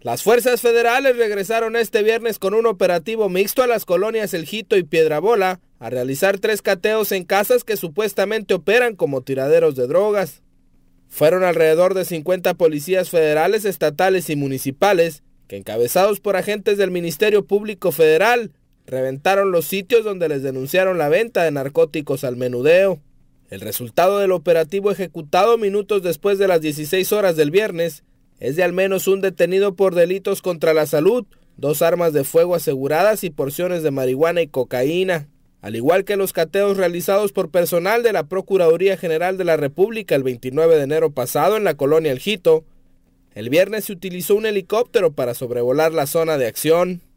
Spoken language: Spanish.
Las fuerzas federales regresaron este viernes con un operativo mixto a las colonias El Jito y Piedrabola a realizar tres cateos en casas que supuestamente operan como tiraderos de drogas. Fueron alrededor de 50 policías federales, estatales y municipales que encabezados por agentes del Ministerio Público Federal reventaron los sitios donde les denunciaron la venta de narcóticos al menudeo. El resultado del operativo ejecutado minutos después de las 16 horas del viernes es de al menos un detenido por delitos contra la salud, dos armas de fuego aseguradas y porciones de marihuana y cocaína. Al igual que los cateos realizados por personal de la Procuraduría General de la República el 29 de enero pasado en la colonia El Jito, el viernes se utilizó un helicóptero para sobrevolar la zona de acción.